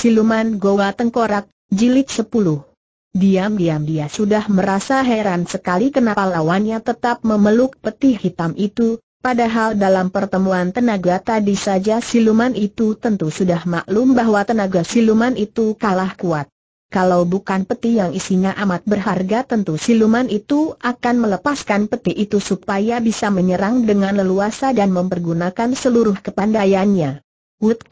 Siluman Goa Tengkorak, Jilid 10 Diam-diam dia sudah merasa heran sekali kenapa lawannya tetap memeluk peti hitam itu, padahal dalam pertemuan tenaga tadi saja siluman itu tentu sudah maklum bahwa tenaga siluman itu kalah kuat. Kalau bukan peti yang isinya amat berharga tentu siluman itu akan melepaskan peti itu supaya bisa menyerang dengan leluasa dan mempergunakan seluruh kepandaiannya. Wood,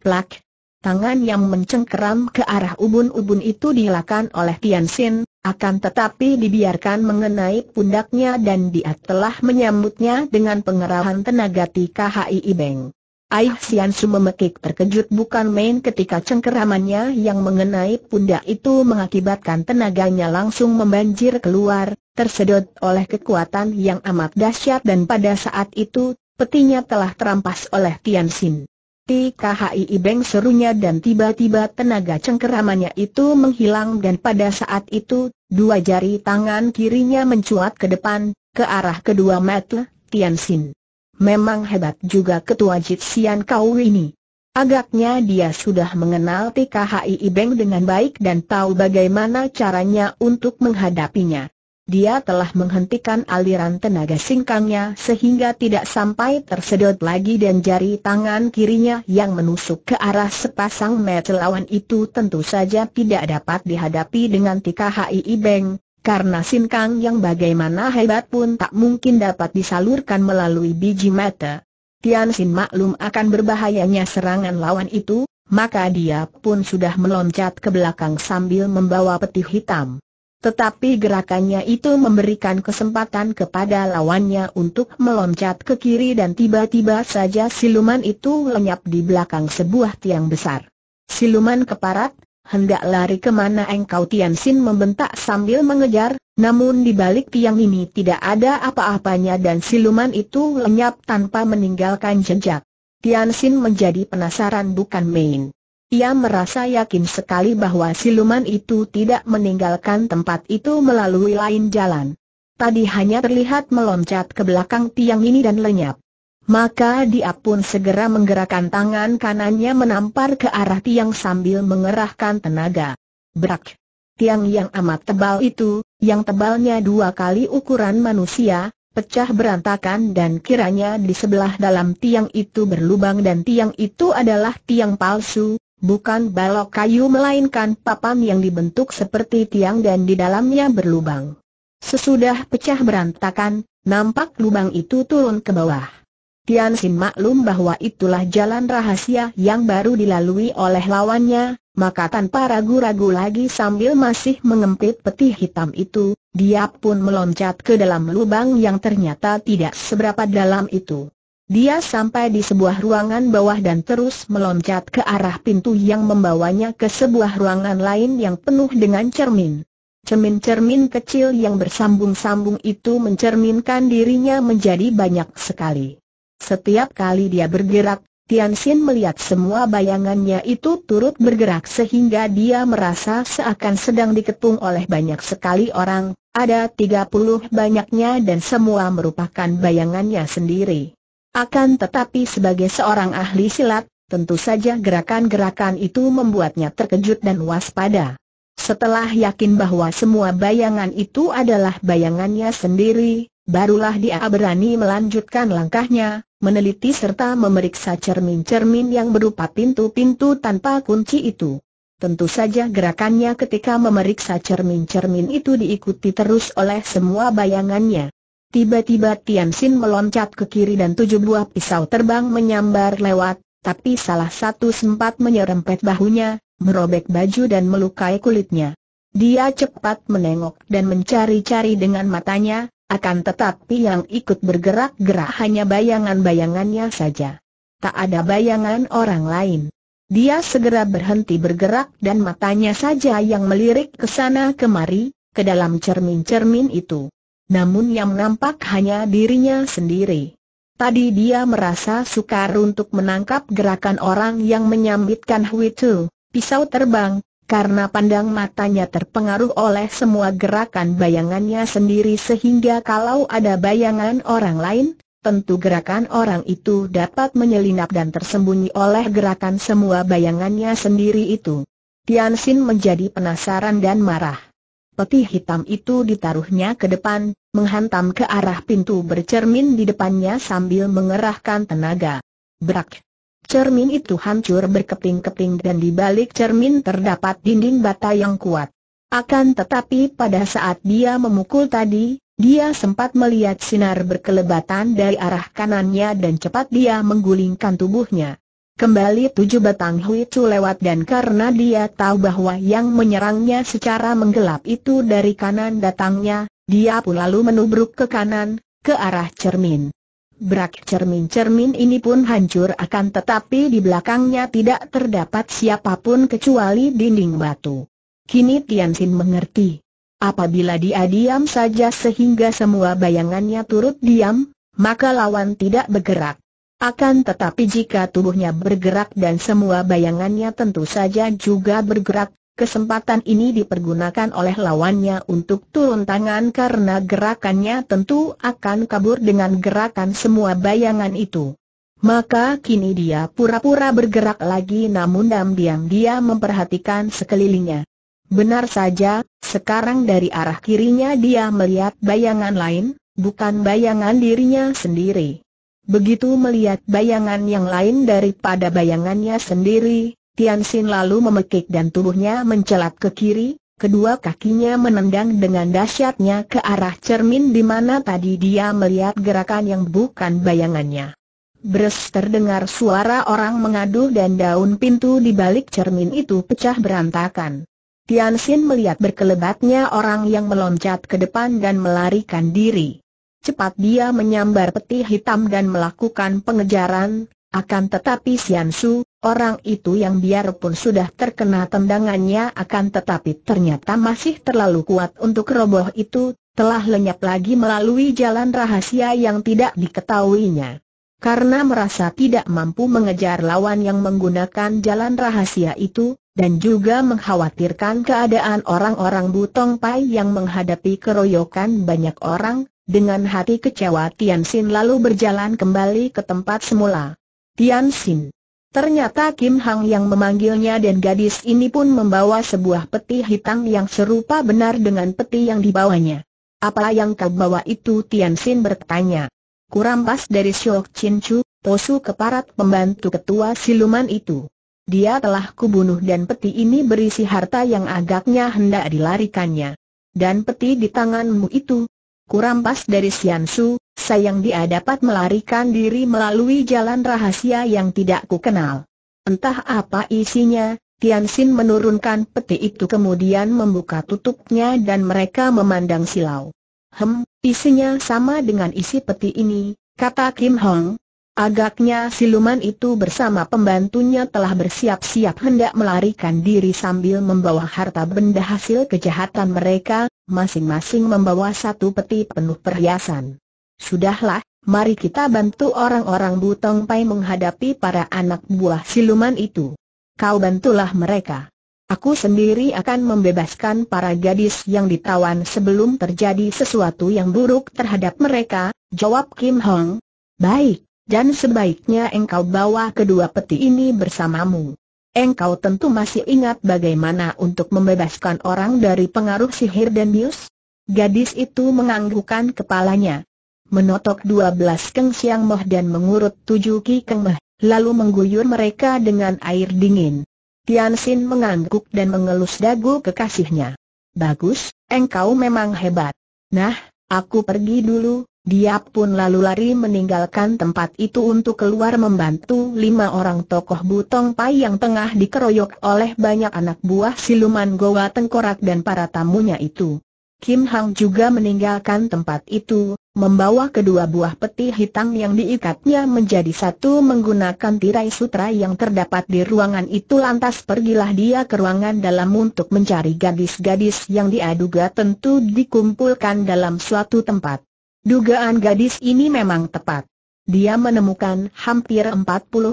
plak, Tangan yang mencengkeram ke arah ubun-ubun itu dihilangkan oleh Tian Xin, akan tetapi dibiarkan mengenai pundaknya dan dia telah menyambutnya dengan pengerahan tenaga Hai Ibeng. Aih Sian Su memekik terkejut bukan main ketika cengkeramannya yang mengenai pundak itu mengakibatkan tenaganya langsung membanjir keluar, tersedot oleh kekuatan yang amat dahsyat dan pada saat itu, petinya telah terampas oleh Tian Xin. TKHI Beng serunya dan tiba-tiba tenaga cengkeramannya itu menghilang dan pada saat itu, dua jari tangan kirinya mencuat ke depan, ke arah kedua mata Tian Xin. Memang hebat juga ketua Jitsian kau ini. Agaknya dia sudah mengenal TKHI Beng dengan baik dan tahu bagaimana caranya untuk menghadapinya dia telah menghentikan aliran tenaga singkangnya sehingga tidak sampai tersedot lagi dan jari tangan kirinya yang menusuk ke arah sepasang mata lawan itu tentu saja tidak dapat dihadapi dengan Tika Ibeng, ibeng karena singkang yang bagaimana hebat pun tak mungkin dapat disalurkan melalui biji mata. Tian Xin maklum akan berbahayanya serangan lawan itu, maka dia pun sudah meloncat ke belakang sambil membawa peti hitam. Tetapi gerakannya itu memberikan kesempatan kepada lawannya untuk meloncat ke kiri dan tiba-tiba saja siluman itu lenyap di belakang sebuah tiang besar. Siluman keparat, hendak lari kemana engkau Tiansin membentak sambil mengejar, namun di balik tiang ini tidak ada apa-apanya dan siluman itu lenyap tanpa meninggalkan jejak. Tiansin menjadi penasaran bukan main. Ia merasa yakin sekali bahwa siluman itu tidak meninggalkan tempat itu melalui lain jalan. Tadi hanya terlihat meloncat ke belakang tiang ini dan lenyap. Maka dia pun segera menggerakkan tangan kanannya menampar ke arah tiang sambil mengerahkan tenaga. Brak! Tiang yang amat tebal itu, yang tebalnya dua kali ukuran manusia, pecah berantakan dan kiranya di sebelah dalam tiang itu berlubang dan tiang itu adalah tiang palsu, bukan balok kayu melainkan papan yang dibentuk seperti tiang dan di dalamnya berlubang. Sesudah pecah berantakan, nampak lubang itu turun ke bawah. Tian Sin maklum bahwa itulah jalan rahasia yang baru dilalui oleh lawannya, maka tanpa ragu-ragu lagi sambil masih mengempit peti hitam itu, dia pun meloncat ke dalam lubang yang ternyata tidak seberapa dalam itu. Dia sampai di sebuah ruangan bawah dan terus meloncat ke arah pintu yang membawanya ke sebuah ruangan lain yang penuh dengan cermin. Cermin-cermin kecil yang bersambung-sambung itu mencerminkan dirinya menjadi banyak sekali. Setiap kali dia bergerak, Tian Xin melihat semua bayangannya itu turut bergerak sehingga dia merasa seakan sedang diketung oleh banyak sekali orang, ada 30 banyaknya dan semua merupakan bayangannya sendiri. Akan tetapi sebagai seorang ahli silat, tentu saja gerakan-gerakan itu membuatnya terkejut dan waspada. Setelah yakin bahwa semua bayangan itu adalah bayangannya sendiri, barulah dia berani melanjutkan langkahnya, meneliti serta memeriksa cermin-cermin yang berupa pintu-pintu tanpa kunci itu. Tentu saja gerakannya ketika memeriksa cermin-cermin itu diikuti terus oleh semua bayangannya. Tiba-tiba Tian Xin meloncat ke kiri dan tujuh buah pisau terbang menyambar lewat, tapi salah satu sempat menyerempet bahunya, merobek baju dan melukai kulitnya. Dia cepat menengok dan mencari-cari dengan matanya, akan tetapi yang ikut bergerak-gerak hanya bayangan-bayangannya saja. Tak ada bayangan orang lain. Dia segera berhenti bergerak dan matanya saja yang melirik ke sana kemari, ke dalam cermin-cermin itu namun yang nampak hanya dirinya sendiri. Tadi dia merasa sukar untuk menangkap gerakan orang yang menyambitkan Hui Tu, pisau terbang, karena pandang matanya terpengaruh oleh semua gerakan bayangannya sendiri sehingga kalau ada bayangan orang lain, tentu gerakan orang itu dapat menyelinap dan tersembunyi oleh gerakan semua bayangannya sendiri itu. Tianxin menjadi penasaran dan marah. Peti hitam itu ditaruhnya ke depan, menghantam ke arah pintu bercermin di depannya sambil mengerahkan tenaga. Berak! Cermin itu hancur berkeping-keping dan di balik cermin terdapat dinding bata yang kuat. Akan tetapi pada saat dia memukul tadi, dia sempat melihat sinar berkelebatan dari arah kanannya dan cepat dia menggulingkan tubuhnya. Kembali tujuh batang huicu lewat dan karena dia tahu bahwa yang menyerangnya secara menggelap itu dari kanan datangnya, dia pun lalu menubruk ke kanan, ke arah cermin. Berak cermin-cermin ini pun hancur akan tetapi di belakangnya tidak terdapat siapapun kecuali dinding batu. Kini Tian Xin mengerti. Apabila dia diam saja sehingga semua bayangannya turut diam, maka lawan tidak bergerak. Akan tetapi jika tubuhnya bergerak dan semua bayangannya tentu saja juga bergerak, Kesempatan ini dipergunakan oleh lawannya untuk turun tangan karena gerakannya tentu akan kabur dengan gerakan semua bayangan itu. Maka kini dia pura-pura bergerak lagi namun diam-diam dia memperhatikan sekelilingnya. Benar saja, sekarang dari arah kirinya dia melihat bayangan lain, bukan bayangan dirinya sendiri. Begitu melihat bayangan yang lain daripada bayangannya sendiri, Tian Xin lalu memekik dan tubuhnya mencelat ke kiri, kedua kakinya menendang dengan dahsyatnya ke arah cermin di mana tadi dia melihat gerakan yang bukan bayangannya. Bres terdengar suara orang mengaduh dan daun pintu di balik cermin itu pecah berantakan. Tian Xin melihat berkelebatnya orang yang meloncat ke depan dan melarikan diri. Cepat dia menyambar peti hitam dan melakukan pengejaran, akan tetapi Sian Su, Orang itu yang biarpun sudah terkena tendangannya akan tetapi ternyata masih terlalu kuat untuk roboh itu, telah lenyap lagi melalui jalan rahasia yang tidak diketahuinya. Karena merasa tidak mampu mengejar lawan yang menggunakan jalan rahasia itu, dan juga mengkhawatirkan keadaan orang-orang Butong Pai yang menghadapi keroyokan banyak orang, dengan hati kecewa Tian Xin lalu berjalan kembali ke tempat semula. Tian Xin Ternyata Kim Hang yang memanggilnya dan gadis ini pun membawa sebuah peti hitam yang serupa benar dengan peti yang dibawanya. Apa yang kau bawa itu Tian Xin bertanya. Kurampas dari Siok Chin Chu, posu keparat pembantu ketua siluman itu. Dia telah kubunuh dan peti ini berisi harta yang agaknya hendak dilarikannya. Dan peti di tanganmu itu, kurampas dari Sian Su, Sayang dia dapat melarikan diri melalui jalan rahasia yang tidak ku kenal. Entah apa isinya, Tian Xin menurunkan peti itu kemudian membuka tutupnya dan mereka memandang silau. Hem, isinya sama dengan isi peti ini, kata Kim Hong. Agaknya siluman itu bersama pembantunya telah bersiap-siap hendak melarikan diri sambil membawa harta benda hasil kejahatan mereka, masing-masing membawa satu peti penuh perhiasan. Sudahlah, mari kita bantu orang-orang Butong Pai menghadapi para anak buah siluman itu. Kau bantulah mereka. Aku sendiri akan membebaskan para gadis yang ditawan sebelum terjadi sesuatu yang buruk terhadap mereka, jawab Kim Hong. Baik, dan sebaiknya engkau bawa kedua peti ini bersamamu. Engkau tentu masih ingat bagaimana untuk membebaskan orang dari pengaruh sihir dan bius? Gadis itu menganggukkan kepalanya menotok 12 keng siang moh dan mengurut tujuh ki keng meh, lalu mengguyur mereka dengan air dingin. Tian Xin mengangguk dan mengelus dagu kekasihnya. Bagus, engkau memang hebat. Nah, aku pergi dulu, dia pun lalu lari meninggalkan tempat itu untuk keluar membantu lima orang tokoh Butong Pai yang tengah dikeroyok oleh banyak anak buah siluman Goa Tengkorak dan para tamunya itu. Kim Hang juga meninggalkan tempat itu, membawa kedua buah peti hitam yang diikatnya menjadi satu menggunakan tirai sutra yang terdapat di ruangan itu lantas pergilah dia ke ruangan dalam untuk mencari gadis-gadis yang diaduga tentu dikumpulkan dalam suatu tempat. Dugaan gadis ini memang tepat. Dia menemukan hampir 40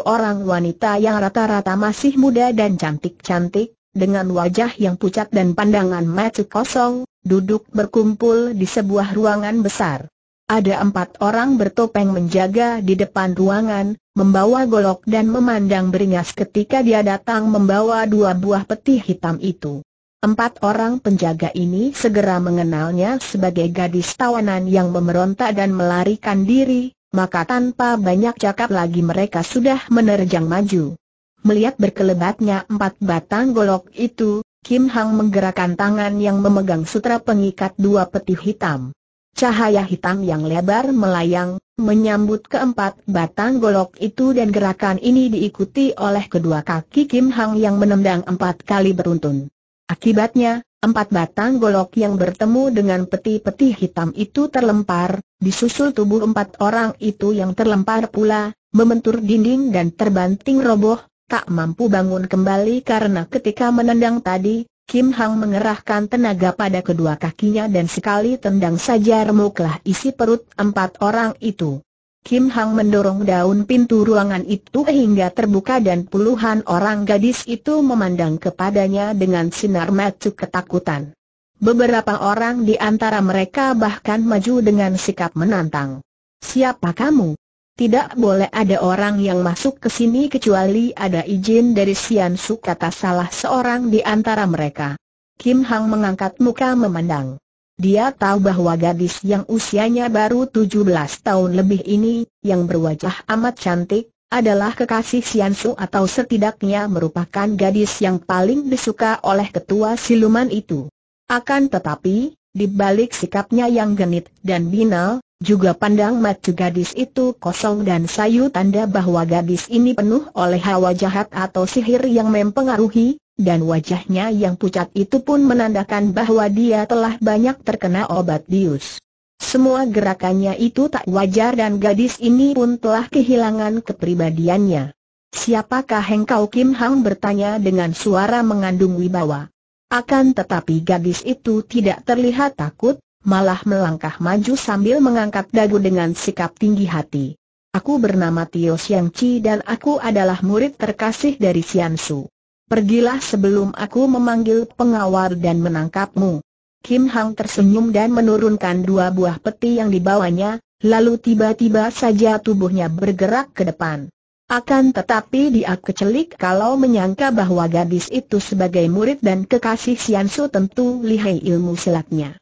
orang wanita yang rata-rata masih muda dan cantik-cantik, dengan wajah yang pucat dan pandangan mata kosong, duduk berkumpul di sebuah ruangan besar. Ada empat orang bertopeng menjaga di depan ruangan, membawa golok dan memandang beringas ketika dia datang membawa dua buah peti hitam itu. Empat orang penjaga ini segera mengenalnya sebagai gadis tawanan yang memerontak dan melarikan diri, maka tanpa banyak cakap lagi mereka sudah menerjang maju. Melihat berkelebatnya empat batang golok itu, Kim Hang menggerakkan tangan yang memegang sutra pengikat dua peti hitam. Cahaya hitam yang lebar melayang, menyambut keempat batang golok itu dan gerakan ini diikuti oleh kedua kaki Kim Hang yang menendang empat kali beruntun. Akibatnya, empat batang golok yang bertemu dengan peti-peti hitam itu terlempar, disusul tubuh empat orang itu yang terlempar pula, membentur dinding dan terbanting roboh, tak mampu bangun kembali karena ketika menendang tadi, Kim Hang mengerahkan tenaga pada kedua kakinya dan sekali tendang saja remuklah isi perut empat orang itu. Kim Hang mendorong daun pintu ruangan itu hingga terbuka dan puluhan orang gadis itu memandang kepadanya dengan sinar mata ketakutan. Beberapa orang di antara mereka bahkan maju dengan sikap menantang. Siapa kamu? Tidak boleh ada orang yang masuk ke sini kecuali ada izin dari Sian Su kata salah seorang di antara mereka. Kim Hang mengangkat muka memandang. Dia tahu bahwa gadis yang usianya baru 17 tahun lebih ini, yang berwajah amat cantik, adalah kekasih Sian Su atau setidaknya merupakan gadis yang paling disuka oleh ketua siluman itu. Akan tetapi, di balik sikapnya yang genit dan binal, juga pandang mata gadis itu kosong dan sayu tanda bahwa gadis ini penuh oleh hawa jahat atau sihir yang mempengaruhi, dan wajahnya yang pucat itu pun menandakan bahwa dia telah banyak terkena obat bius. Semua gerakannya itu tak wajar dan gadis ini pun telah kehilangan kepribadiannya. Siapakah engkau Kim Hang bertanya dengan suara mengandung wibawa. Akan tetapi gadis itu tidak terlihat takut, malah melangkah maju sambil mengangkat dagu dengan sikap tinggi hati. Aku bernama Tio Siang Chi dan aku adalah murid terkasih dari Sian Su. Pergilah sebelum aku memanggil pengawal dan menangkapmu. Kim Hang tersenyum dan menurunkan dua buah peti yang dibawanya, lalu tiba-tiba saja tubuhnya bergerak ke depan. Akan tetapi dia kecelik kalau menyangka bahwa gadis itu sebagai murid dan kekasih Xiansu tentu lihai ilmu silatnya.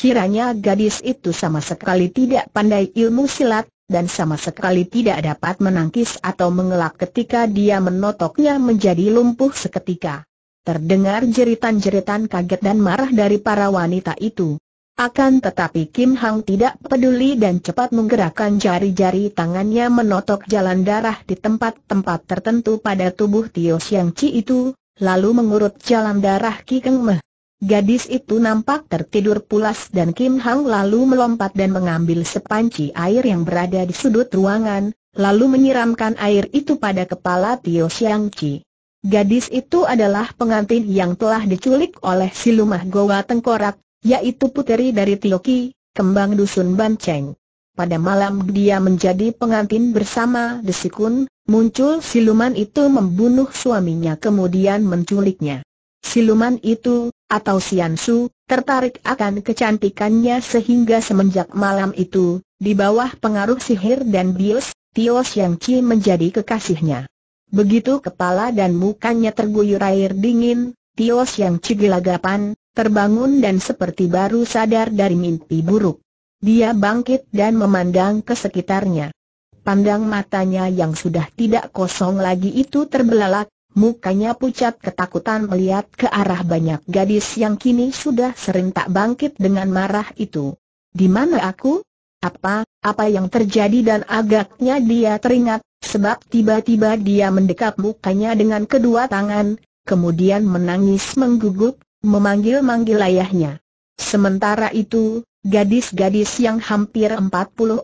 Kiranya gadis itu sama sekali tidak pandai ilmu silat, dan sama sekali tidak dapat menangkis atau mengelak ketika dia menotoknya menjadi lumpuh seketika. Terdengar jeritan-jeritan kaget dan marah dari para wanita itu. Akan tetapi Kim Hang tidak peduli dan cepat menggerakkan jari-jari tangannya menotok jalan darah di tempat-tempat tertentu pada tubuh Tio Siang Chi itu, lalu mengurut jalan darah Ki Keng Meh. Gadis itu nampak tertidur pulas dan Kim Hang lalu melompat dan mengambil sepanci air yang berada di sudut ruangan, lalu menyiramkan air itu pada kepala Tio Xiang Chi. Gadis itu adalah pengantin yang telah diculik oleh Silumah Goa Tengkorak, yaitu puteri dari Tio Ki, kembang dusun Banceng. Pada malam dia menjadi pengantin bersama Desikun, muncul siluman itu membunuh suaminya kemudian menculiknya. Siluman itu, atau Sian Su, tertarik akan kecantikannya sehingga semenjak malam itu, di bawah pengaruh sihir dan bios, Tio Siang Chi menjadi kekasihnya. Begitu kepala dan mukanya terguyur air dingin, Tio Siang Chi gelagapan, terbangun dan seperti baru sadar dari mimpi buruk. Dia bangkit dan memandang ke sekitarnya. Pandang matanya yang sudah tidak kosong lagi itu terbelalak, Mukanya pucat ketakutan melihat ke arah banyak gadis yang kini sudah sering tak bangkit dengan marah itu. Di mana aku? Apa, apa yang terjadi dan agaknya dia teringat, sebab tiba-tiba dia mendekap mukanya dengan kedua tangan, kemudian menangis menggugup, memanggil-manggil ayahnya. Sementara itu, gadis-gadis yang hampir 40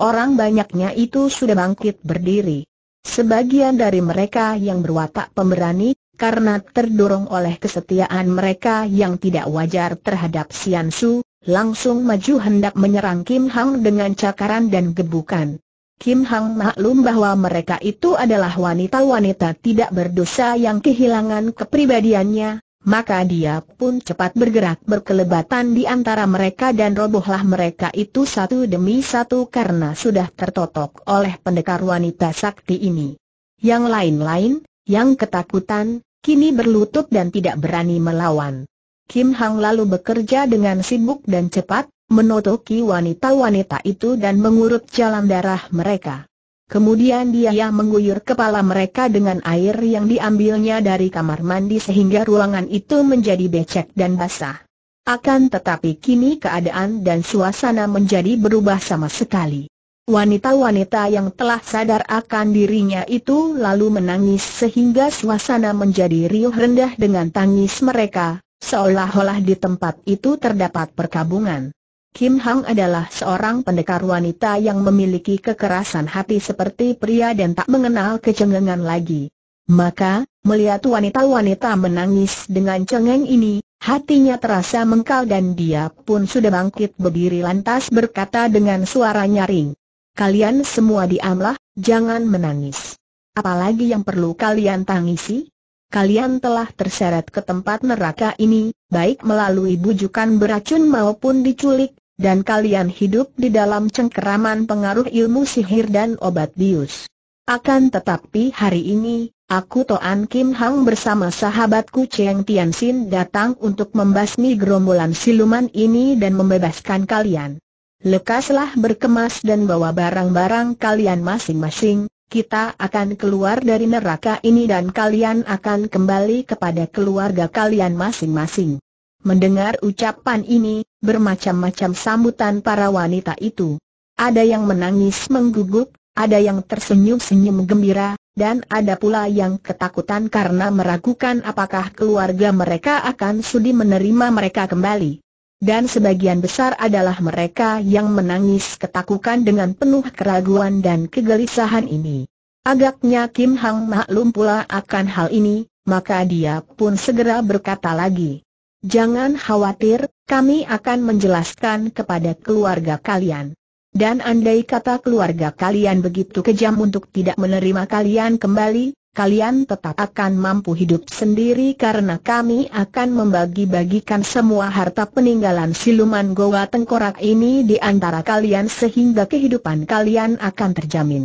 orang banyaknya itu sudah bangkit berdiri. Sebagian dari mereka yang berwatak pemberani, karena terdorong oleh kesetiaan mereka yang tidak wajar terhadap Sian Su, langsung maju hendak menyerang Kim Hang dengan cakaran dan gebukan. Kim Hang maklum bahwa mereka itu adalah wanita-wanita tidak berdosa yang kehilangan kepribadiannya, maka dia pun cepat bergerak berkelebatan di antara mereka dan robohlah mereka itu satu demi satu karena sudah tertotok oleh pendekar wanita sakti ini. Yang lain-lain, yang ketakutan, kini berlutut dan tidak berani melawan. Kim Hang lalu bekerja dengan sibuk dan cepat, menotoki wanita-wanita itu dan mengurut jalan darah mereka. Kemudian dia mengguyur kepala mereka dengan air yang diambilnya dari kamar mandi sehingga ruangan itu menjadi becek dan basah. Akan tetapi kini keadaan dan suasana menjadi berubah sama sekali. Wanita-wanita yang telah sadar akan dirinya itu lalu menangis sehingga suasana menjadi riuh rendah dengan tangis mereka, seolah-olah di tempat itu terdapat perkabungan. Kim Hang adalah seorang pendekar wanita yang memiliki kekerasan hati seperti pria dan tak mengenal kecengengan lagi. Maka, melihat wanita-wanita menangis dengan cengeng ini, hatinya terasa mengkal dan dia pun sudah bangkit berdiri lantas berkata dengan suara nyaring. Kalian semua diamlah, jangan menangis. Apalagi yang perlu kalian tangisi? Kalian telah terseret ke tempat neraka ini, baik melalui bujukan beracun maupun diculik, dan kalian hidup di dalam cengkeraman pengaruh ilmu sihir dan obat bius. Akan tetapi hari ini, aku Toan Kim Hang bersama sahabatku Cheng Tianxin datang untuk membasmi gerombolan siluman ini dan membebaskan kalian. Lekaslah berkemas dan bawa barang-barang kalian masing-masing, kita akan keluar dari neraka ini dan kalian akan kembali kepada keluarga kalian masing-masing. Mendengar ucapan ini, bermacam-macam sambutan para wanita itu. Ada yang menangis menggugup, ada yang tersenyum-senyum gembira, dan ada pula yang ketakutan karena meragukan apakah keluarga mereka akan sudi menerima mereka kembali. Dan sebagian besar adalah mereka yang menangis ketakutan dengan penuh keraguan dan kegelisahan ini. Agaknya Kim Hang maklum pula akan hal ini, maka dia pun segera berkata lagi. Jangan khawatir, kami akan menjelaskan kepada keluarga kalian. Dan andai kata keluarga kalian begitu kejam untuk tidak menerima kalian kembali, kalian tetap akan mampu hidup sendiri karena kami akan membagi-bagikan semua harta peninggalan siluman Goa Tengkorak ini di antara kalian sehingga kehidupan kalian akan terjamin.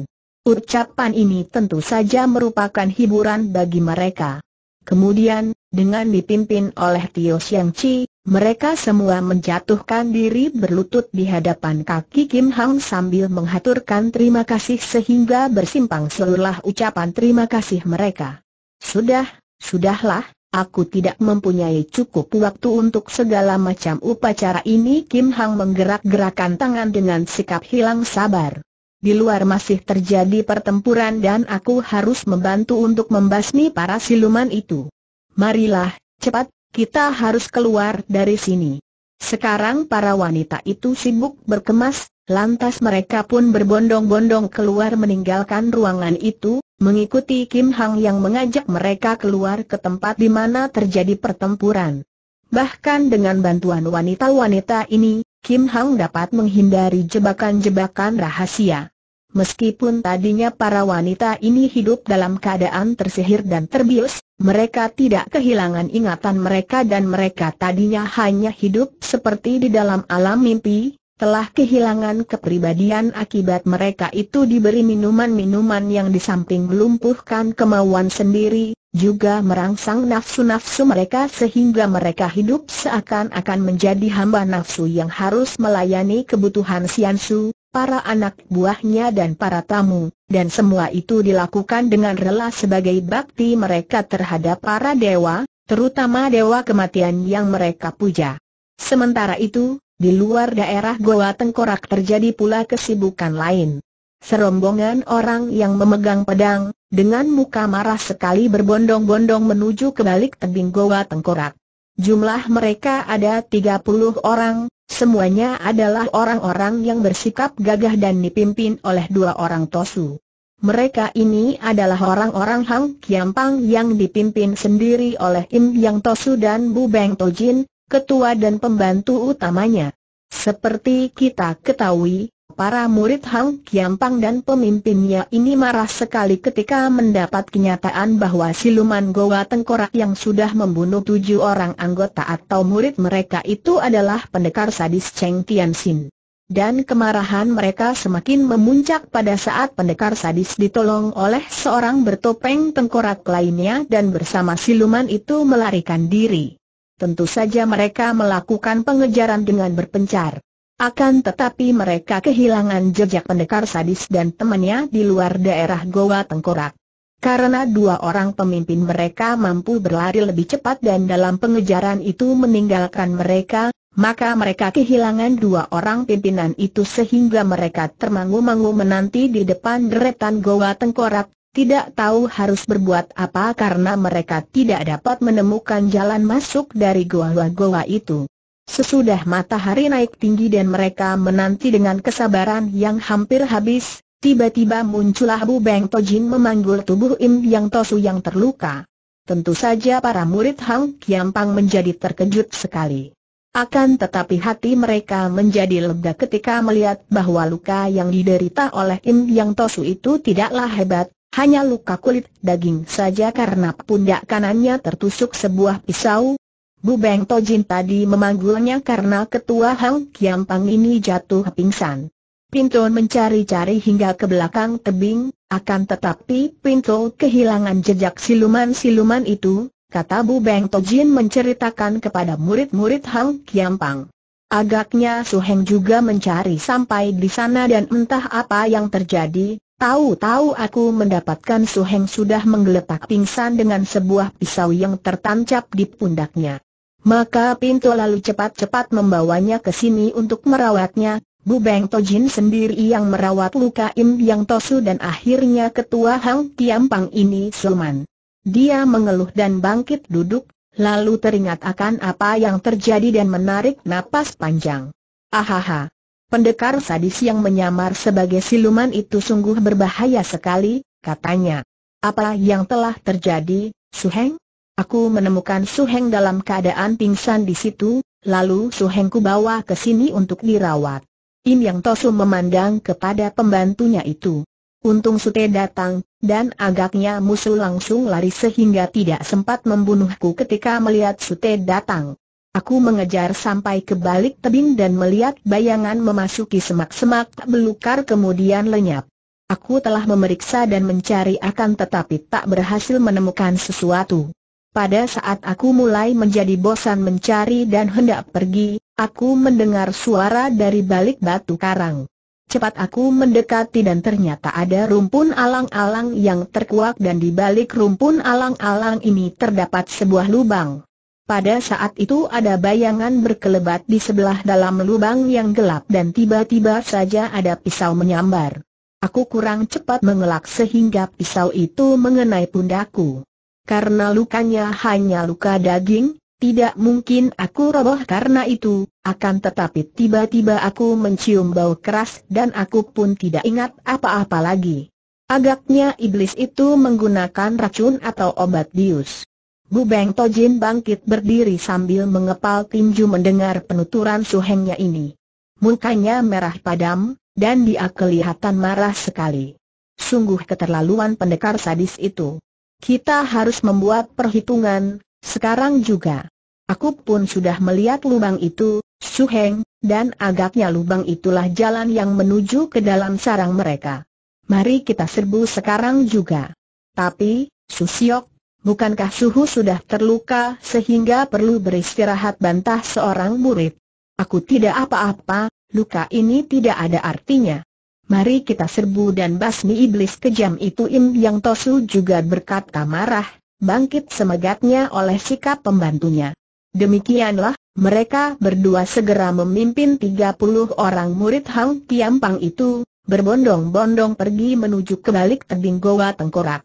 Ucapan ini tentu saja merupakan hiburan bagi mereka. Kemudian, dengan dipimpin oleh Tio Siang Chi, mereka semua menjatuhkan diri berlutut di hadapan kaki Kim Hang sambil menghaturkan terima kasih sehingga bersimpang seluruh ucapan terima kasih mereka. Sudah, sudahlah, aku tidak mempunyai cukup waktu untuk segala macam upacara ini Kim Hang menggerak-gerakan tangan dengan sikap hilang sabar. Di luar masih terjadi pertempuran dan aku harus membantu untuk membasmi para siluman itu. Marilah, cepat, kita harus keluar dari sini. Sekarang para wanita itu sibuk berkemas, lantas mereka pun berbondong-bondong keluar meninggalkan ruangan itu, mengikuti Kim Hang yang mengajak mereka keluar ke tempat di mana terjadi pertempuran. Bahkan dengan bantuan wanita-wanita ini, Kim Hang dapat menghindari jebakan-jebakan rahasia. Meskipun tadinya para wanita ini hidup dalam keadaan tersihir dan terbius, mereka tidak kehilangan ingatan mereka dan mereka tadinya hanya hidup seperti di dalam alam mimpi, telah kehilangan kepribadian akibat mereka itu diberi minuman-minuman yang di samping melumpuhkan kemauan sendiri, juga merangsang nafsu-nafsu mereka sehingga mereka hidup seakan-akan menjadi hamba nafsu yang harus melayani kebutuhan Siansu, para anak buahnya dan para tamu, dan semua itu dilakukan dengan rela sebagai bakti mereka terhadap para dewa, terutama dewa kematian yang mereka puja. Sementara itu, di luar daerah Goa Tengkorak terjadi pula kesibukan lain. Serombongan orang yang memegang pedang, dengan muka marah sekali berbondong-bondong menuju ke balik tebing Goa Tengkorak. Jumlah mereka ada 30 orang, semuanya adalah orang-orang yang bersikap gagah dan dipimpin oleh dua orang Tosu. Mereka ini adalah orang-orang Hang Kiampang yang dipimpin sendiri oleh Im Yang Tosu dan Bu Beng Tojin, ketua dan pembantu utamanya. Seperti kita ketahui, para murid Hang Kiampang dan pemimpinnya ini marah sekali ketika mendapat kenyataan bahwa siluman Goa Tengkorak yang sudah membunuh tujuh orang anggota atau murid mereka itu adalah pendekar sadis Cheng Tianxin. Dan kemarahan mereka semakin memuncak pada saat pendekar sadis ditolong oleh seorang bertopeng tengkorak lainnya dan bersama siluman itu melarikan diri tentu saja mereka melakukan pengejaran dengan berpencar. Akan tetapi mereka kehilangan jejak pendekar sadis dan temannya di luar daerah Goa Tengkorak. Karena dua orang pemimpin mereka mampu berlari lebih cepat dan dalam pengejaran itu meninggalkan mereka, maka mereka kehilangan dua orang pimpinan itu sehingga mereka termangu-mangu menanti di depan deretan Goa Tengkorak, tidak tahu harus berbuat apa karena mereka tidak dapat menemukan jalan masuk dari goa-goa itu. Sesudah matahari naik tinggi dan mereka menanti dengan kesabaran yang hampir habis, tiba-tiba muncullah Bu Beng Tojin memanggul tubuh Im Yang Tosu yang terluka. Tentu saja para murid Hang Kiampang menjadi terkejut sekali. Akan tetapi hati mereka menjadi lega ketika melihat bahwa luka yang diderita oleh Im Yang Tosu itu tidaklah hebat, hanya luka kulit daging saja karena pundak kanannya tertusuk sebuah pisau. Bu Beng Tojin tadi memanggulnya karena ketua Hang Kiampang ini jatuh pingsan. Pinto mencari-cari hingga ke belakang tebing, akan tetapi Pinto kehilangan jejak siluman-siluman itu, kata Bu Beng Tojin menceritakan kepada murid-murid Hang Kiampang. Agaknya Su Heng juga mencari sampai di sana dan entah apa yang terjadi, Tahu-tahu aku mendapatkan Su Heng sudah menggeletak pingsan dengan sebuah pisau yang tertancap di pundaknya. Maka pintu lalu cepat-cepat membawanya ke sini untuk merawatnya, Bu Beng Tojin sendiri yang merawat luka Im Yang Tosu dan akhirnya ketua Hang Tiampang ini Sulman. Dia mengeluh dan bangkit duduk, lalu teringat akan apa yang terjadi dan menarik napas panjang. Ahaha, Pendekar sadis yang menyamar sebagai siluman itu sungguh berbahaya sekali, katanya. Apa yang telah terjadi, Suheng? Aku menemukan Suheng dalam keadaan pingsan di situ, lalu Suheng ku bawa ke sini untuk dirawat. Im Yang Tosu memandang kepada pembantunya itu. Untung Sute datang, dan agaknya musuh langsung lari sehingga tidak sempat membunuhku ketika melihat Sute datang. Aku mengejar sampai ke balik tebing dan melihat bayangan memasuki semak-semak belukar kemudian lenyap. Aku telah memeriksa dan mencari akan tetapi tak berhasil menemukan sesuatu. Pada saat aku mulai menjadi bosan mencari dan hendak pergi, aku mendengar suara dari balik batu karang. Cepat aku mendekati dan ternyata ada rumpun alang-alang yang terkuak dan di balik rumpun alang-alang ini terdapat sebuah lubang. Pada saat itu ada bayangan berkelebat di sebelah dalam lubang yang gelap dan tiba-tiba saja ada pisau menyambar. Aku kurang cepat mengelak sehingga pisau itu mengenai pundaku. Karena lukanya hanya luka daging, tidak mungkin aku roboh karena itu, akan tetapi tiba-tiba aku mencium bau keras dan aku pun tidak ingat apa-apa lagi. Agaknya iblis itu menggunakan racun atau obat bius. Bubeng Tojin bangkit berdiri sambil mengepal tinju mendengar penuturan suhengnya ini. Mukanya merah padam, dan dia kelihatan marah sekali. Sungguh keterlaluan pendekar sadis itu. Kita harus membuat perhitungan, sekarang juga. Aku pun sudah melihat lubang itu, Suheng, dan agaknya lubang itulah jalan yang menuju ke dalam sarang mereka. Mari kita serbu sekarang juga. Tapi, Susiok, Bukankah Suhu sudah terluka sehingga perlu beristirahat bantah seorang murid? Aku tidak apa-apa, luka ini tidak ada artinya. Mari kita serbu dan basmi iblis kejam itu Im Yang Tosu juga berkata marah, bangkit semegatnya oleh sikap pembantunya. Demikianlah, mereka berdua segera memimpin 30 orang murid Hang Kiampang itu, berbondong-bondong pergi menuju ke balik tebing goa tengkorak.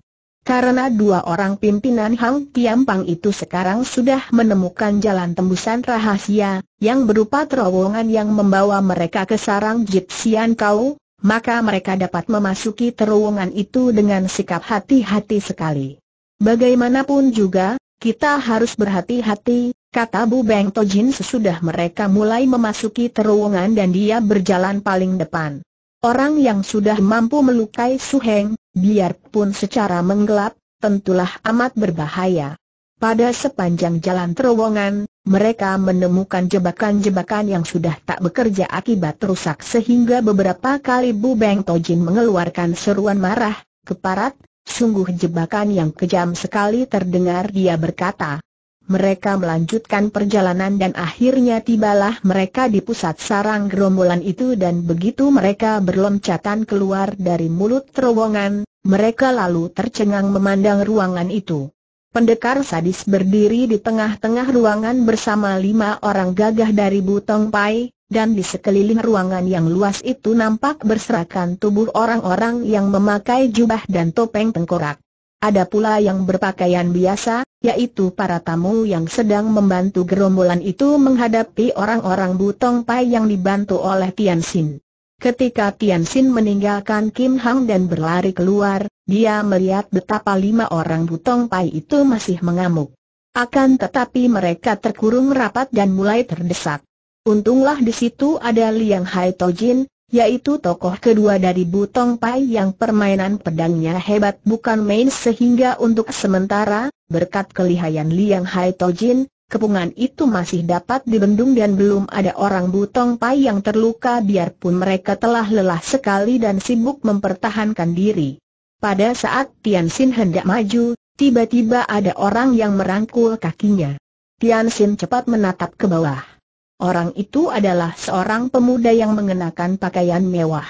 Karena dua orang pimpinan Hang Kiampang itu sekarang sudah menemukan jalan tembusan rahasia, yang berupa terowongan yang membawa mereka ke sarang Jipsian Kau, maka mereka dapat memasuki terowongan itu dengan sikap hati-hati sekali. Bagaimanapun juga, kita harus berhati-hati, kata Bu Beng Tojin sesudah mereka mulai memasuki terowongan dan dia berjalan paling depan. Orang yang sudah mampu melukai Su Heng, biarpun secara menggelap, tentulah amat berbahaya. Pada sepanjang jalan terowongan, mereka menemukan jebakan-jebakan yang sudah tak bekerja akibat rusak sehingga beberapa kali Bu Beng Tojin mengeluarkan seruan marah, keparat, sungguh jebakan yang kejam sekali terdengar dia berkata, mereka melanjutkan perjalanan dan akhirnya tibalah mereka di pusat sarang gerombolan itu dan begitu mereka berloncatan keluar dari mulut terowongan, mereka lalu tercengang memandang ruangan itu. Pendekar sadis berdiri di tengah-tengah ruangan bersama lima orang gagah dari Butong Pai, dan di sekeliling ruangan yang luas itu nampak berserakan tubuh orang-orang yang memakai jubah dan topeng tengkorak. Ada pula yang berpakaian biasa, yaitu para tamu yang sedang membantu gerombolan itu menghadapi orang-orang Butong Pai yang dibantu oleh Tian Xin. Ketika Tian Xin meninggalkan Kim Hang dan berlari keluar, dia melihat betapa lima orang Butong Pai itu masih mengamuk. Akan tetapi mereka terkurung rapat dan mulai terdesak. Untunglah di situ ada Liang Hai Tojin, yaitu tokoh kedua dari Butong Pai yang permainan pedangnya hebat bukan main sehingga untuk sementara, berkat kelihayan Liang Hai Jin Kepungan itu masih dapat dibendung dan belum ada orang butong pai yang terluka biarpun mereka telah lelah sekali dan sibuk mempertahankan diri. Pada saat Tian Xin hendak maju, tiba-tiba ada orang yang merangkul kakinya. Tian Xin cepat menatap ke bawah. Orang itu adalah seorang pemuda yang mengenakan pakaian mewah.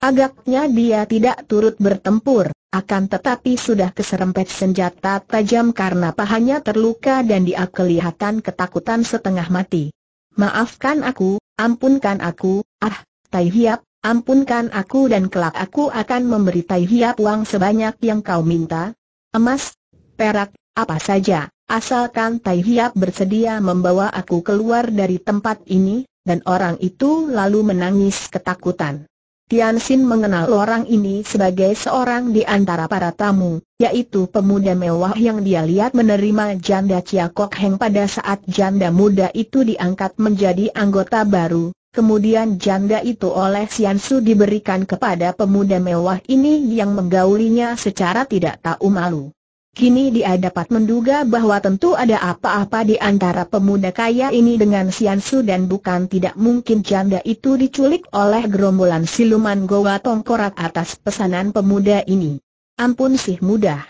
Agaknya dia tidak turut bertempur, akan tetapi sudah keserempet senjata tajam karena pahanya terluka dan dia kelihatan ketakutan setengah mati. Maafkan aku, ampunkan aku, ah, Tai Hiap, ampunkan aku dan kelak aku akan memberi Tai Hiap uang sebanyak yang kau minta. Emas, perak, apa saja. Asalkan Tai Hiap bersedia membawa aku keluar dari tempat ini, dan orang itu lalu menangis ketakutan. Tian Xin mengenal orang ini sebagai seorang di antara para tamu, yaitu pemuda mewah yang dia lihat menerima janda Chia Kok Heng pada saat janda muda itu diangkat menjadi anggota baru. Kemudian janda itu oleh Sian Su diberikan kepada pemuda mewah ini yang menggaulinya secara tidak tahu malu. Kini dia dapat menduga bahwa tentu ada apa-apa di antara pemuda kaya ini dengan Siansu dan bukan tidak mungkin janda itu diculik oleh gerombolan siluman Goa Tongkorak atas pesanan pemuda ini. Ampun sih mudah.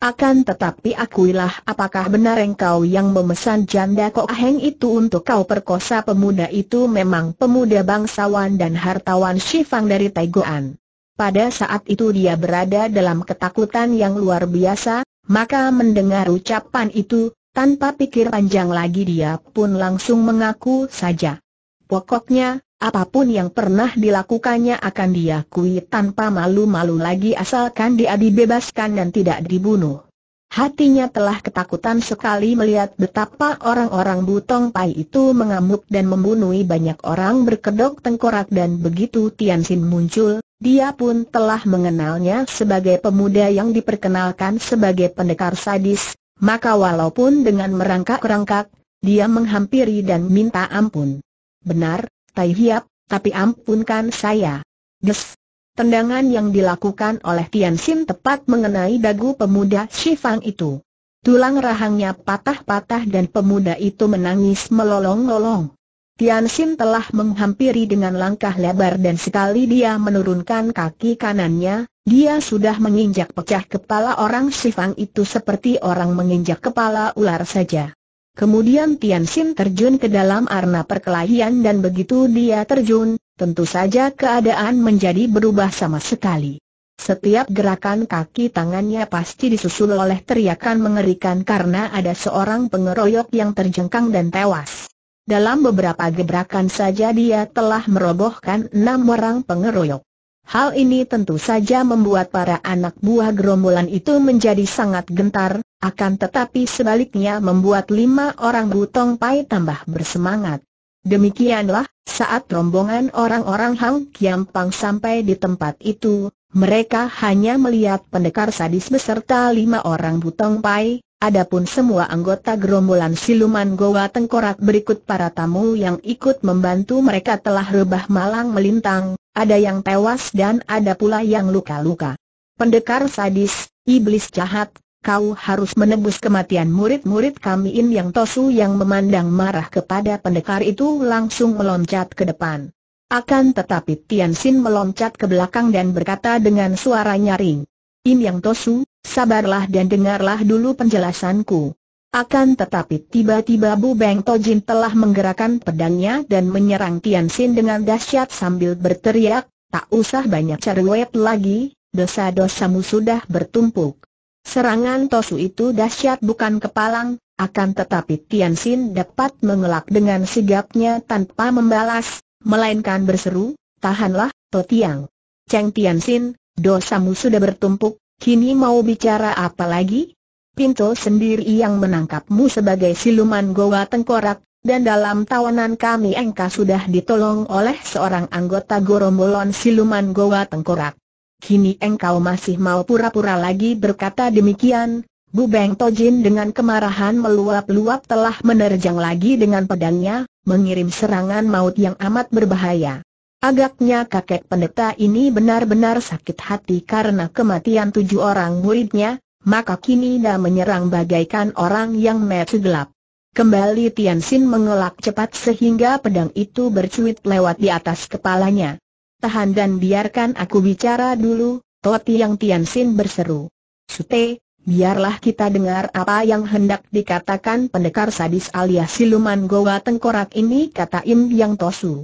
Akan tetapi akuilah apakah benar engkau yang memesan janda Kok Aheng itu untuk kau perkosa pemuda itu memang pemuda bangsawan dan hartawan Shifang dari Taigoan. Pada saat itu dia berada dalam ketakutan yang luar biasa, maka mendengar ucapan itu, tanpa pikir panjang lagi dia pun langsung mengaku saja. Pokoknya, apapun yang pernah dilakukannya akan diakui tanpa malu-malu lagi asalkan dia dibebaskan dan tidak dibunuh. Hatinya telah ketakutan sekali melihat betapa orang-orang Butong Pai itu mengamuk dan membunuh banyak orang berkedok tengkorak dan begitu Tian Xin muncul, dia pun telah mengenalnya sebagai pemuda yang diperkenalkan sebagai pendekar sadis, maka walaupun dengan merangkak-rangkak, dia menghampiri dan minta ampun. Benar, Tai Hiap, tapi ampunkan saya. Des. Tendangan yang dilakukan oleh Tian Xin tepat mengenai dagu pemuda Shifang itu. Tulang rahangnya patah-patah dan pemuda itu menangis melolong-lolong. Tian Xin telah menghampiri dengan langkah lebar dan sekali dia menurunkan kaki kanannya, dia sudah menginjak pecah kepala orang Sifang itu seperti orang menginjak kepala ular saja. Kemudian Tian Xin terjun ke dalam arena perkelahian dan begitu dia terjun, tentu saja keadaan menjadi berubah sama sekali. Setiap gerakan kaki tangannya pasti disusul oleh teriakan mengerikan karena ada seorang pengeroyok yang terjengkang dan tewas. Dalam beberapa gebrakan saja dia telah merobohkan enam orang pengeroyok. Hal ini tentu saja membuat para anak buah gerombolan itu menjadi sangat gentar, akan tetapi sebaliknya membuat lima orang butong pai tambah bersemangat. Demikianlah, saat rombongan orang-orang Hang Pang sampai di tempat itu, mereka hanya melihat pendekar sadis beserta lima orang butong pai, Adapun semua anggota gerombolan siluman Goa Tengkorak berikut para tamu yang ikut membantu mereka telah rebah malang melintang, ada yang tewas dan ada pula yang luka-luka. Pendekar sadis, iblis jahat, kau harus menebus kematian murid-murid kami In Yang Tosu yang memandang marah kepada pendekar itu langsung meloncat ke depan. Akan tetapi Tian Xin meloncat ke belakang dan berkata dengan suara nyaring. Im Yang Tosu, sabarlah dan dengarlah dulu penjelasanku. Akan tetapi tiba-tiba Bu Beng Tojin telah menggerakkan pedangnya dan menyerang Tian Xin dengan dahsyat sambil berteriak, tak usah banyak cari cerewet lagi, dosa-dosamu sudah bertumpuk. Serangan Tosu itu dahsyat bukan kepalang, akan tetapi Tian Xin dapat mengelak dengan sigapnya tanpa membalas, melainkan berseru, tahanlah, Totiang. Cheng Tian Xin. Dosamu sudah bertumpuk, kini mau bicara apa lagi? Pinto sendiri yang menangkapmu sebagai siluman goa tengkorak, dan dalam tawanan kami engkau sudah ditolong oleh seorang anggota gorombolan siluman goa tengkorak. Kini engkau masih mau pura-pura lagi berkata demikian, Bu Beng Tojin dengan kemarahan meluap-luap telah menerjang lagi dengan pedangnya, mengirim serangan maut yang amat berbahaya. Agaknya kakek pendeta ini benar-benar sakit hati karena kematian tujuh orang muridnya, maka kini dia menyerang bagaikan orang yang mati gelap. Kembali Tian Xin mengelak cepat sehingga pedang itu bercuit lewat di atas kepalanya. Tahan dan biarkan aku bicara dulu, Toti yang Tian Xin berseru. Sute, biarlah kita dengar apa yang hendak dikatakan pendekar sadis alias siluman goa tengkorak ini kata Im Yang Tosu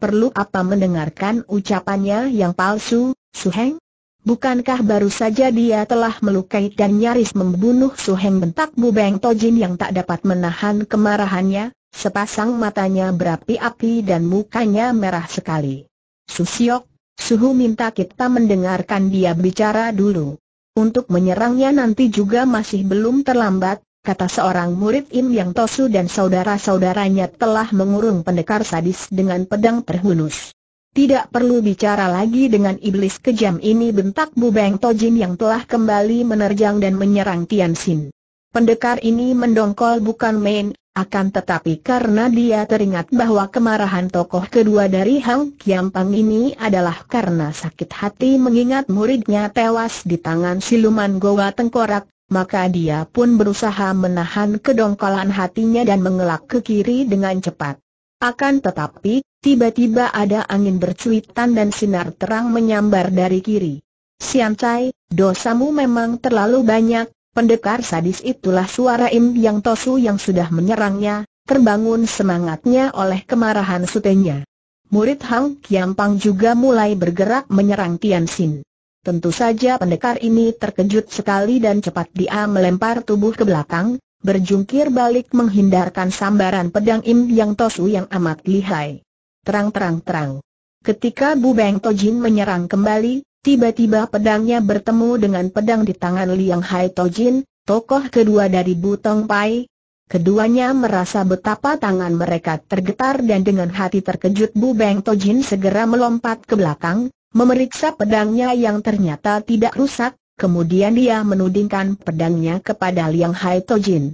perlu apa mendengarkan ucapannya yang palsu, Su Heng? Bukankah baru saja dia telah melukai dan nyaris membunuh Suheng bentak Bu Beng Tojin yang tak dapat menahan kemarahannya, sepasang matanya berapi-api dan mukanya merah sekali. Susiok, Suhu minta kita mendengarkan dia bicara dulu. Untuk menyerangnya nanti juga masih belum terlambat, kata seorang murid Im Yang Tosu dan saudara-saudaranya telah mengurung pendekar sadis dengan pedang terhunus. Tidak perlu bicara lagi dengan iblis kejam ini bentak Bu Beng Tojin yang telah kembali menerjang dan menyerang Tian Xin. Pendekar ini mendongkol bukan main, akan tetapi karena dia teringat bahwa kemarahan tokoh kedua dari Hang Kiam Pang ini adalah karena sakit hati mengingat muridnya tewas di tangan siluman Goa Tengkorak, maka dia pun berusaha menahan kedongkolan hatinya dan mengelak ke kiri dengan cepat. Akan tetapi, tiba-tiba ada angin bercuitan dan sinar terang menyambar dari kiri. Sian Cai, dosamu memang terlalu banyak, pendekar sadis itulah suara Im Yang Tosu yang sudah menyerangnya, terbangun semangatnya oleh kemarahan sutenya. Murid Hang Kiampang juga mulai bergerak menyerang Tian Xin. Tentu saja pendekar ini terkejut sekali dan cepat dia melempar tubuh ke belakang, berjungkir balik menghindarkan sambaran pedang Im Yang Tosu yang amat lihai. Terang-terang-terang. Ketika Bu Beng Tojin menyerang kembali, tiba-tiba pedangnya bertemu dengan pedang di tangan Liang Hai Tojin, tokoh kedua dari Bu Tong Pai. Keduanya merasa betapa tangan mereka tergetar dan dengan hati terkejut Bu Beng Tojin segera melompat ke belakang, memeriksa pedangnya yang ternyata tidak rusak, kemudian dia menudingkan pedangnya kepada Liang Hai Tojin.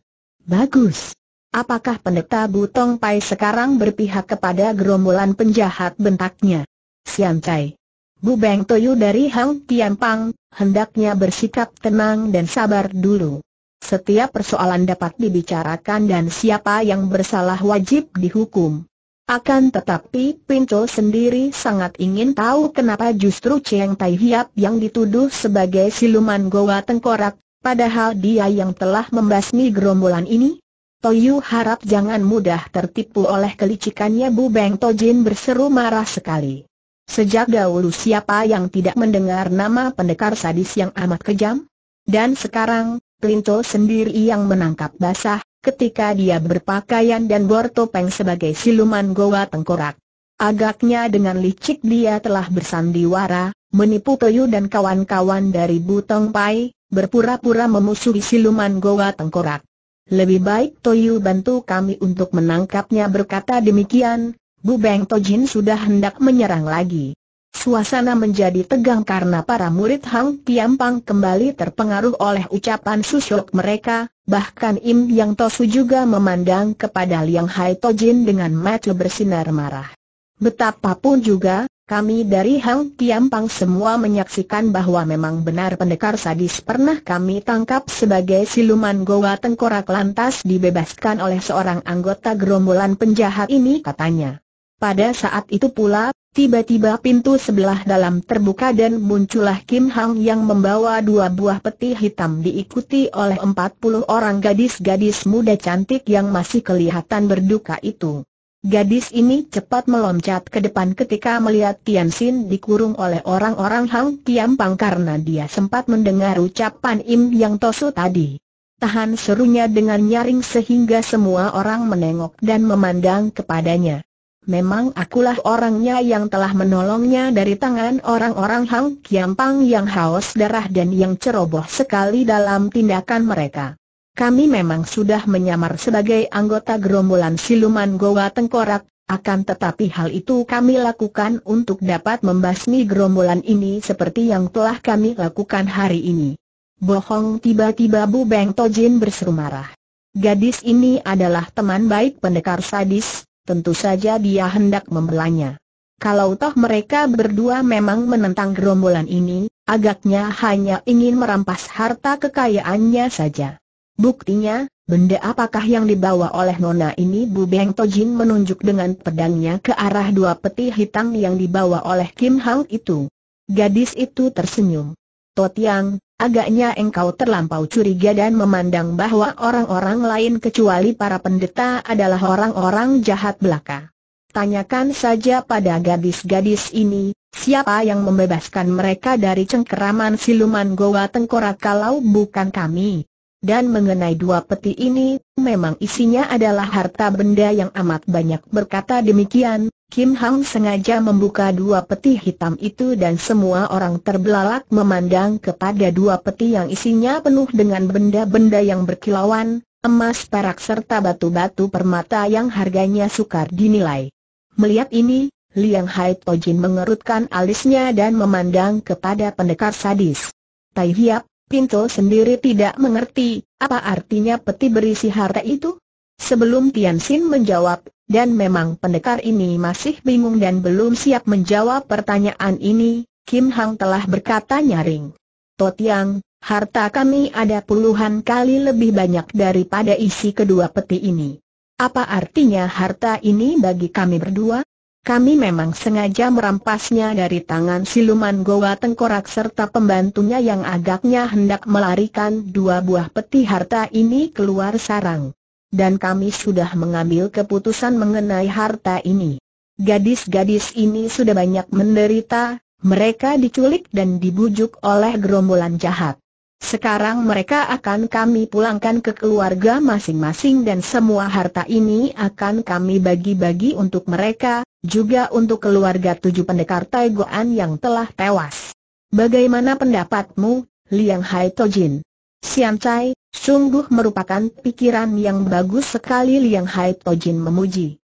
Bagus. Apakah pendeta Butong Pai sekarang berpihak kepada gerombolan penjahat bentaknya? Sian Cai. Bu Beng Toyu dari Hang Tianpang, hendaknya bersikap tenang dan sabar dulu. Setiap persoalan dapat dibicarakan dan siapa yang bersalah wajib dihukum. Akan tetapi Pinco sendiri sangat ingin tahu kenapa justru Cheng Tai Hiap yang dituduh sebagai siluman Goa Tengkorak, padahal dia yang telah membasmi gerombolan ini. Toyu harap jangan mudah tertipu oleh kelicikannya Bu Beng Tojin berseru marah sekali. Sejak dahulu siapa yang tidak mendengar nama pendekar sadis yang amat kejam? Dan sekarang, Pinto sendiri yang menangkap basah, ketika dia berpakaian dan topeng sebagai siluman goa tengkorak. Agaknya dengan licik dia telah bersandiwara, menipu Toyo dan kawan-kawan dari Butong Pai, berpura-pura memusuhi siluman goa tengkorak. Lebih baik Toyo bantu kami untuk menangkapnya berkata demikian, Bu Beng Tojin sudah hendak menyerang lagi. Suasana menjadi tegang karena para murid Hang Piampang kembali terpengaruh oleh ucapan susuk mereka, bahkan Im Yang Tosu juga memandang kepada Liang Hai Tojin dengan mata bersinar marah. Betapapun juga, kami dari Hang Piampang semua menyaksikan bahwa memang benar pendekar sadis pernah kami tangkap sebagai siluman goa tengkorak lantas dibebaskan oleh seorang anggota gerombolan penjahat ini katanya. Pada saat itu pula, Tiba-tiba pintu sebelah dalam terbuka dan muncullah Kim Hang yang membawa dua buah peti hitam diikuti oleh 40 orang gadis-gadis muda cantik yang masih kelihatan berduka itu. Gadis ini cepat meloncat ke depan ketika melihat Tian Xin dikurung oleh orang-orang Hang Kiam Pang karena dia sempat mendengar ucapan Im Yang Tosu tadi. Tahan serunya dengan nyaring sehingga semua orang menengok dan memandang kepadanya. Memang akulah orangnya yang telah menolongnya dari tangan orang-orang Hang Kiampang yang haus darah dan yang ceroboh sekali dalam tindakan mereka. Kami memang sudah menyamar sebagai anggota gerombolan siluman Goa Tengkorak, akan tetapi hal itu kami lakukan untuk dapat membasmi gerombolan ini seperti yang telah kami lakukan hari ini. Bohong tiba-tiba Bu Beng Tojin berseru marah. Gadis ini adalah teman baik pendekar sadis, tentu saja dia hendak membelanya. Kalau toh mereka berdua memang menentang gerombolan ini, agaknya hanya ingin merampas harta kekayaannya saja. Buktinya, benda apakah yang dibawa oleh Nona ini Bu Beng Tojin menunjuk dengan pedangnya ke arah dua peti hitam yang dibawa oleh Kim Hang itu. Gadis itu tersenyum. Totiang, Agaknya engkau terlampau curiga dan memandang bahwa orang-orang lain kecuali para pendeta adalah orang-orang jahat belaka. Tanyakan saja pada gadis-gadis ini, siapa yang membebaskan mereka dari cengkeraman siluman Goa Tengkorak kalau bukan kami? Dan mengenai dua peti ini, memang isinya adalah harta benda yang amat banyak berkata demikian, Kim Hang sengaja membuka dua peti hitam itu dan semua orang terbelalak memandang kepada dua peti yang isinya penuh dengan benda-benda yang berkilauan, emas perak serta batu-batu permata yang harganya sukar dinilai. Melihat ini, Liang Hai Tojin mengerutkan alisnya dan memandang kepada pendekar sadis. Tai Hiap, Pinto sendiri tidak mengerti, apa artinya peti berisi harta itu? Sebelum Tian Xin menjawab, dan memang pendekar ini masih bingung dan belum siap menjawab pertanyaan ini, Kim Hang telah berkata nyaring. Totiang, harta kami ada puluhan kali lebih banyak daripada isi kedua peti ini. Apa artinya harta ini bagi kami berdua? Kami memang sengaja merampasnya dari tangan siluman Goa Tengkorak serta pembantunya yang agaknya hendak melarikan dua buah peti harta ini keluar sarang. Dan kami sudah mengambil keputusan mengenai harta ini. Gadis-gadis ini sudah banyak menderita, mereka diculik dan dibujuk oleh gerombolan jahat. Sekarang mereka akan kami pulangkan ke keluarga masing-masing dan semua harta ini akan kami bagi-bagi untuk mereka, juga untuk keluarga tujuh pendekar Taigoan yang telah tewas. Bagaimana pendapatmu, Liang Hai Tojin? Sian Chai, sungguh merupakan pikiran yang bagus sekali Liang Hai Jin memuji.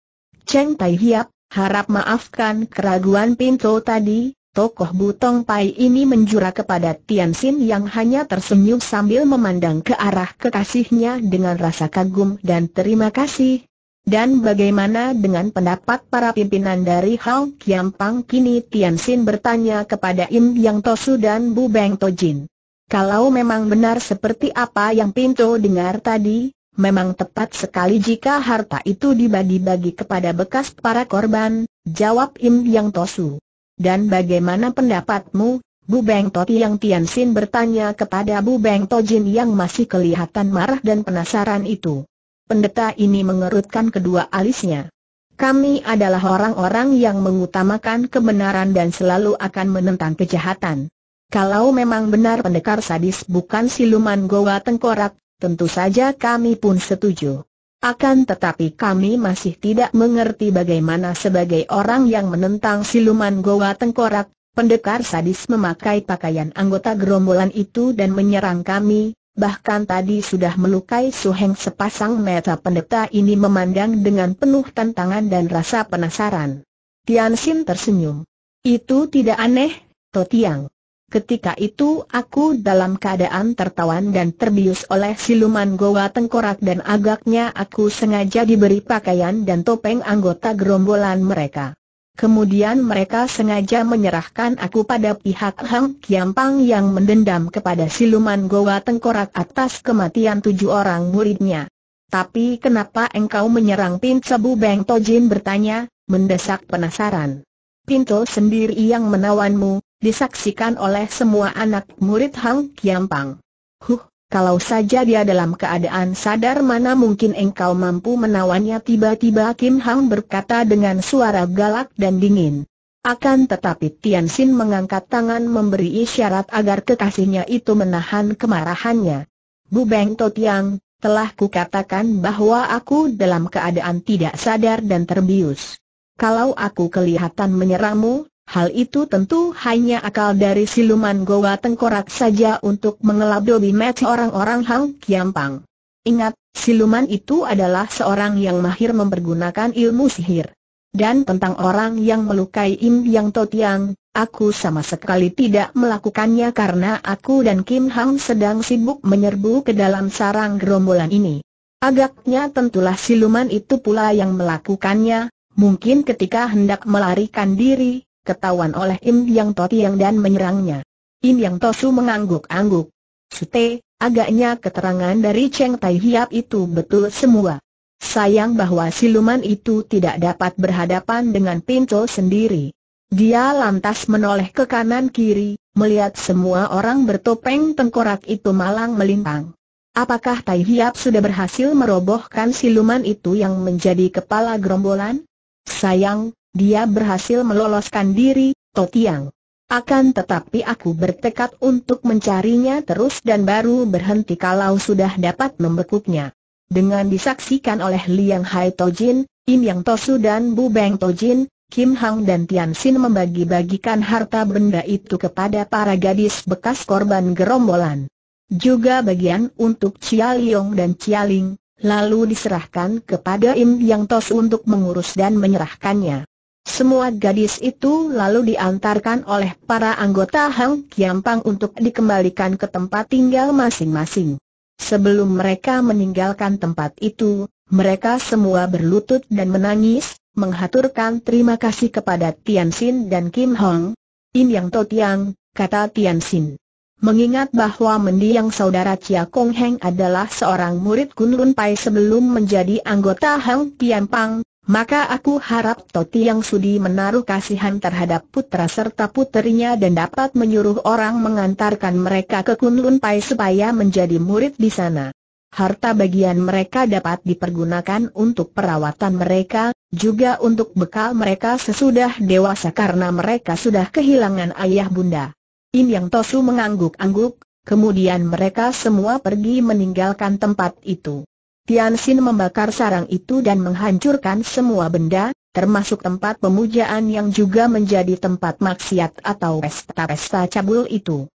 Cheng Tai Hiap, harap maafkan keraguan pintu tadi, Tokoh Butong Pai ini menjura kepada Tian Xin yang hanya tersenyum sambil memandang ke arah kekasihnya dengan rasa kagum dan terima kasih. Dan bagaimana dengan pendapat para pimpinan dari Hao Kiam Pang kini Tian Xin bertanya kepada Im Yang Tosu dan Bu Beng Tojin. Kalau memang benar seperti apa yang Pinto dengar tadi, memang tepat sekali jika harta itu dibagi-bagi kepada bekas para korban, jawab Im Yang Tosu. Dan bagaimana pendapatmu, Bu Beng Tiang yang Tiansin bertanya kepada Bu Beng Tojin yang masih kelihatan marah dan penasaran itu. Pendeta ini mengerutkan kedua alisnya. Kami adalah orang-orang yang mengutamakan kebenaran dan selalu akan menentang kejahatan. Kalau memang benar pendekar sadis bukan siluman goa tengkorak, tentu saja kami pun setuju. Akan tetapi kami masih tidak mengerti bagaimana sebagai orang yang menentang siluman Goa Tengkorak, pendekar sadis memakai pakaian anggota gerombolan itu dan menyerang kami, bahkan tadi sudah melukai Suheng sepasang mata pendeta ini memandang dengan penuh tantangan dan rasa penasaran. Tian Xin tersenyum. Itu tidak aneh, Tiang. Ketika itu aku dalam keadaan tertawan dan terbius oleh siluman goa tengkorak dan agaknya aku sengaja diberi pakaian dan topeng anggota gerombolan mereka. Kemudian mereka sengaja menyerahkan aku pada pihak Hang Kiampang yang mendendam kepada siluman goa tengkorak atas kematian tujuh orang muridnya. Tapi kenapa engkau menyerang Pin Sebu Beng Tojin bertanya, mendesak penasaran. Pinto sendiri yang menawanmu, disaksikan oleh semua anak murid Hang Kiampang. Huh, kalau saja dia dalam keadaan sadar mana mungkin engkau mampu menawannya tiba-tiba Kim Hang berkata dengan suara galak dan dingin. Akan tetapi Tian Xin mengangkat tangan memberi isyarat agar kekasihnya itu menahan kemarahannya. Bu Beng Tiang, telah kukatakan bahwa aku dalam keadaan tidak sadar dan terbius. Kalau aku kelihatan menyerangmu, Hal itu tentu hanya akal dari siluman Goa Tengkorak saja untuk mengelabui mati orang-orang Hang Pang. Ingat, siluman itu adalah seorang yang mahir mempergunakan ilmu sihir. Dan tentang orang yang melukai Im Yang Totiang, aku sama sekali tidak melakukannya karena aku dan Kim Hang sedang sibuk menyerbu ke dalam sarang gerombolan ini. Agaknya tentulah siluman itu pula yang melakukannya, mungkin ketika hendak melarikan diri, ketahuan oleh Im Yang Tiang dan menyerangnya. Im Yang Su mengangguk-angguk. Sute, agaknya keterangan dari Cheng Tai Hiap itu betul semua. Sayang bahwa siluman itu tidak dapat berhadapan dengan Pinto sendiri. Dia lantas menoleh ke kanan kiri, melihat semua orang bertopeng tengkorak itu malang melintang. Apakah Tai Hiap sudah berhasil merobohkan siluman itu yang menjadi kepala gerombolan? Sayang, dia berhasil meloloskan diri, Totiang. Akan tetapi aku bertekad untuk mencarinya terus dan baru berhenti kalau sudah dapat membekuknya. Dengan disaksikan oleh Liang Hai Jin, Im Yang Tosu dan Bu Beng Tojin, Kim Hang dan Tian Xin membagi-bagikan harta benda itu kepada para gadis bekas korban gerombolan. Juga bagian untuk Chia Liong dan Chia Ling, lalu diserahkan kepada Im Yang Tosu untuk mengurus dan menyerahkannya. Semua gadis itu lalu diantarkan oleh para anggota Hang Kiampang untuk dikembalikan ke tempat tinggal masing-masing. Sebelum mereka meninggalkan tempat itu, mereka semua berlutut dan menangis, menghaturkan terima kasih kepada Tian Xin dan Kim Hong. In Yang To Tiang, kata Tian Xin. Mengingat bahwa mendiang saudara Chia Kong Heng adalah seorang murid Kun Lun Pai sebelum menjadi anggota Hang Kiampang, maka aku harap Toti yang sudi menaruh kasihan terhadap putra serta puterinya dan dapat menyuruh orang mengantarkan mereka ke Kunlun Pai supaya menjadi murid di sana. Harta bagian mereka dapat dipergunakan untuk perawatan mereka, juga untuk bekal mereka sesudah dewasa karena mereka sudah kehilangan ayah bunda. In Yang Tosu mengangguk-angguk, kemudian mereka semua pergi meninggalkan tempat itu. Tian Xin membakar sarang itu dan menghancurkan semua benda, termasuk tempat pemujaan yang juga menjadi tempat maksiat atau pesta-pesta cabul itu.